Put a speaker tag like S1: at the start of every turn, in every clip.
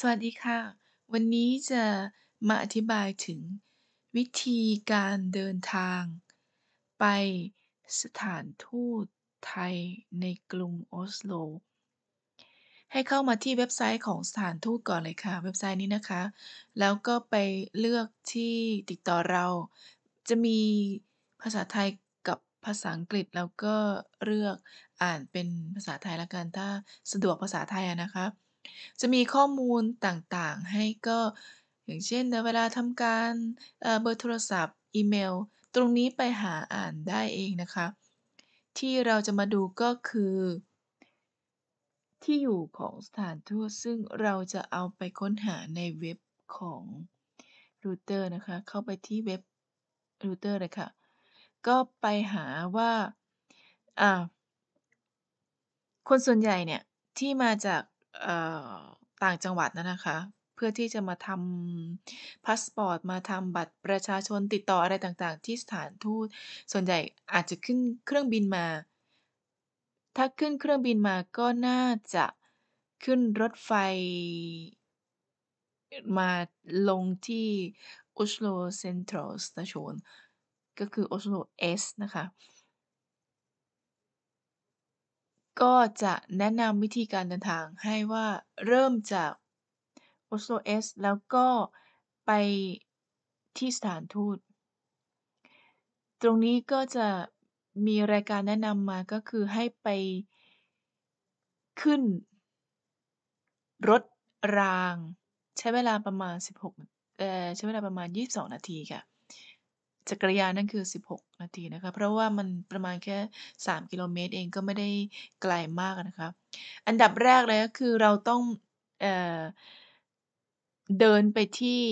S1: สวัสดีค่ะ วันนี้จะมาอธิบายถึงวิธีการเดินทาง ไปสถานทูตไทยในกรุงออสโล ให้เข้ามาที่เว็บไซต์ของสถานทูตก่อนเลยค่ะ เว็บไซต์นี้นะคะ แล้วก็ไปเลือกที่ติดต่อเรา จะมีภาษาไทยกับภาษาอังกฤษ แล้วก็เลือกอ่านเป็นภาษาไทยละกัน ถ้าสะดวกภาษาไทยนะคะจะมีข้อมูลต่างๆให้ก็ อย่างเช่นเวลาทำการเบอร์โทรศัพท์อีเมล ตรงนี้ไปหาอ่านได้เองนะคะที่เราจะมาดูก็คือ ที่อยู่ของสถานทูตซึ่งเราจะเอาไปค้นหาในเว็บของรูเตอร์นะคะ เข้าไปที่เว็บรูเตอร์เลยค่ะก็ไปหาว่า คนส่วนใหญ่เนี่ย ที่มาจากต่างจังหวัดน่ะนะคะ เพื่อที่จะมาทำพาสปอร์ต มาทำบัตรประชาชนติดต่ออะไรต่างๆ ที่สถานทูต ส่วนใหญ่อาจจะขึ้นเครื่องบินมา ถ้าขึ้นเครื่องบินมาก็น่าจะขึ้นรถไฟมาลงที่อุสโลเซนทร l s t a ตช o ก็คืออสโลเอสนะคะก็จะแนะนำวิธีการเดินทางให้ว่าเริ่มจาก SOS แล้วก็ไปที่สถานทูต ตรงนี้ก็จะมีรายการแนะนำมาก็คือให้ไปขึ้นรถราง ใช้เวลาประมาณ16เอ่อใช้เวลาประมาณ22 นาทีค่ะจักรยานนั่นคือ 16 นาที นะคะเพราะว่ามันประมาณแค่ 3 กิโลเมตรเองก็ไม่ได้ไกลมากนะคะอันดับแรกเลยก็คือเราต้องเเดินไปที่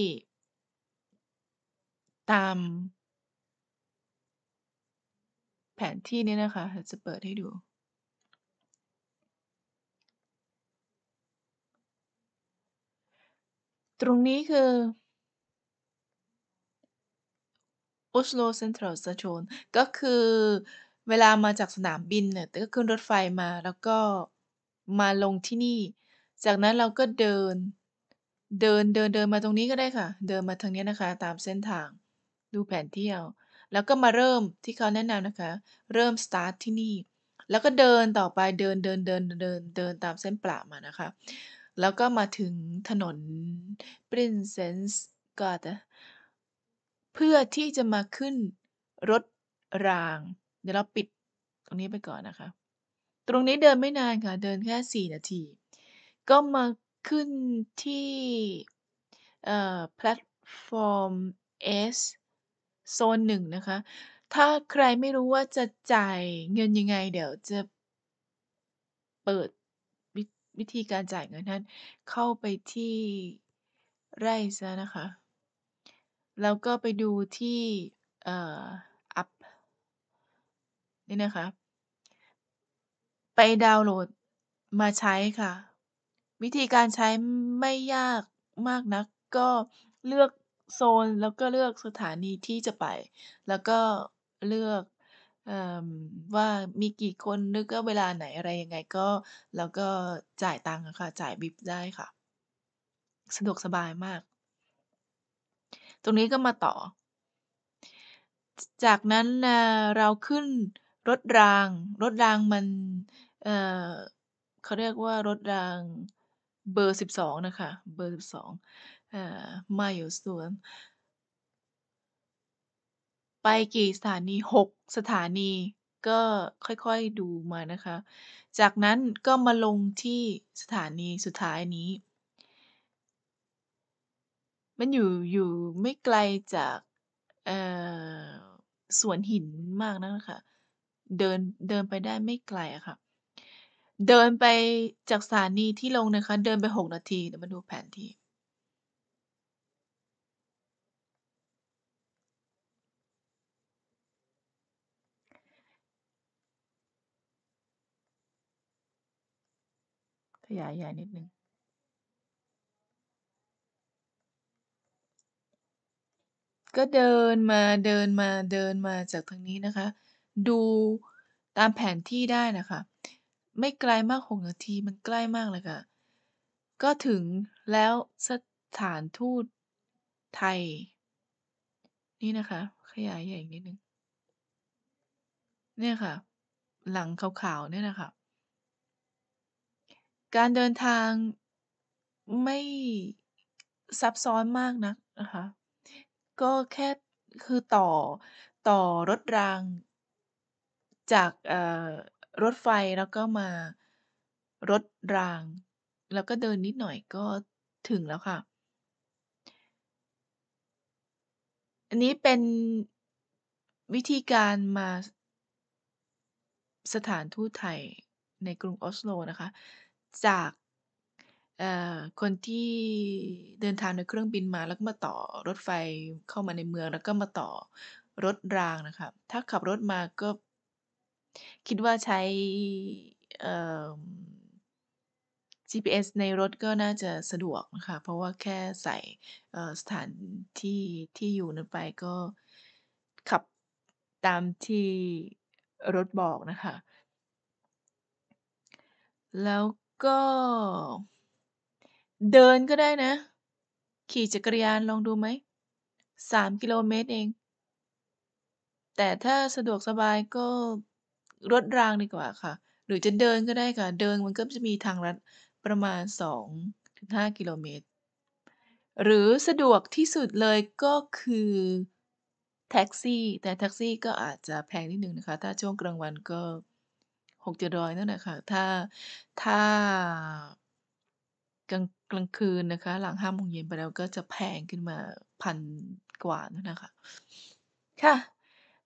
S1: ตามแผนที่นี้นะคะจะเปิดให้ดู ตรงนี้คือ Oslo Central Station ก็คือเวลามาจากสนามบินเนี่ยก็ขึ้นรถไฟมา แล้วก็มาลงที่นี่ จากนั้นเราก็เดิน เดินเดินเดินมาตรงนี้ก็ได้ค่ะ เดินมาทางนี้นะคะ ตามเส้นทางดูแผนที่เอาแล้วก็มาเริ่มที่เขาแนะนำนะคะ เริ่ม start ที่นี่ แล้วก็เดินต่อไป เดินเดินเดินเดินเดินตามเส้นปลามานะคะ แล้วก็มาถึงถนน Princess g a t เพื่อที่จะมาขึ้นรถรางเดี๋ยวเราปิดตรงนี้ไปก่อนนะคะ ตรงนี้เดินไม่นานค่ะ เดินแค่ 4 นาที ก็มาขึ้นที่แพลตฟอร์ม S โซนหนึ่งนะคะ ถ้าใครไม่รู้ว่าจะจ่ายเงินยังไงเดี๋ยวจะเปิดวิธีการจ่ายเงินท่านเข้าไปที่ไร่ซะนะคะแล้วก็ไปดูที่เอ่อัปนี่นะคะไปดาวน์โหลดมาใช้ค่ะ วิธีการใช้ไม่ยากมากนัก ก็เลือกโซน แล้วก็เลือกสถานีที่จะไป แล้วก็เลือกว่ามีกี่คนหรืวก็เวลาไหนอะไรยังไงก็แล้วก็จ่ายตังค์ค่ะจ่ายบิลได้ค่ะสะดวกสบายมากตรงนี้ก็มาต่อ จากนั้นเราขึ้นรถราง รถรางมันเเขาเรียกว่ารถรางเบอร์ 12 นะคะ เบอร์ 12สอ่มาอยู่สวนไปกี่สถานี 6 สถานีก็ค่อยๆดูมานะคะ จากนั้นก็มาลงที่สถานีสุดท้ายนี้มันอยู่อยู่ไม่ไกลจาก เอ่อสวนหินมากนักค่ะเดินเดินไปได้ไม่ไกลอะค่ะ เดินไปจากสถานีที่ลงนะคะ เดินไปหกนาที เดี๋ยวมาดูแผนที่ขยายใหญ่นิดหนึ่งก็เดินมาเดินมาเดินมาจากทางนี้นะคะ ดูตามแผนที่ได้นะคะ ไม่ไกลมากหกนาทีมันใกล้มากเลยค่ะก็ถึงแล้วสถานทูตไทย นี่นะคะ ขยายใหญ่นิดนึงเนี่ยค่ะ หลังขาวๆเนี่ยนะคะการเดินทางไม่ซับซ้อนมากนักนะคะก็แค่คือต่อต่อรถราง จากเอ่อรถไฟแล้วก็มารถราง แล้วก็เดินนิดหน่อยก็ถึงแล้วค่ะ อันนี้เป็นวิธีการมาสถานทูตไทยในกรุงออสโลนะคะจากคนที่เดินทางโดยเครื่องบินมาแล้วก็มาต่อรถไฟเข้ามาในเมืองแล้วก็มาต่อรถรางนะคะถ้าขับรถมาก็คิดว่าใช้อ่ GPS ในรถก็น่าจะสะดวกนะคะ เพราะว่าแค่ใส่สถานที่ที่อยู่นั้นไปก็ขับตามที่รถบอกนะคะ แล้วก็เดินก็ได้นะ ขี่จักรยานลองดูไหมสามกิโลเมตรเอง แต่ถ้าสะดวกสบายก็รถรางดีกว่าค่ะ หรือจะเดินก็ได้ค่ะ เดินมันก็จะมีทางรัดประมาณสองถึงห้ากิโลเมตร หรือสะดวกที่สุดเลยก็คือแท็กซี่ แต่แท็กซี่ก็อาจจะแพงนิดนึงนะคะ ถ้าช่วงกลางวันก็หกเจ็ดร้อยนั่นแหละค่ะ ถ้าถ้ากลางกลางคืนนะคะหลังห้าโมงเย็นไปแล้วก็จะแพงขึ้นมาพันกว่านะคะ ค่ะ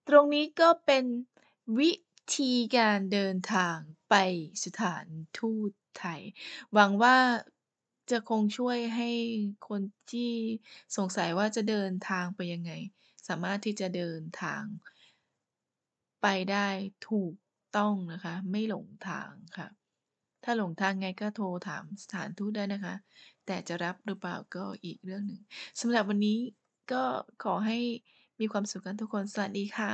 S1: ตรงนี้ก็เป็นวิธีการเดินทางไปสถานทูตไทย หวังว่าจะคงช่วยให้คนที่สงสัยว่าจะเดินทางไปยังไง สามารถที่จะเดินทางไปได้ถูกต้องนะคะ ไม่หลงทางค่ะถ้าหลงทางไงก็โทรถามสถานทูตได้นะคะ แต่จะรับหรือเปล่าก็อีกเรื่องหนึ่งสำหรับวันนี้ก็ขอให้มีความสุขกันทุกคนสวัสดีค่ะ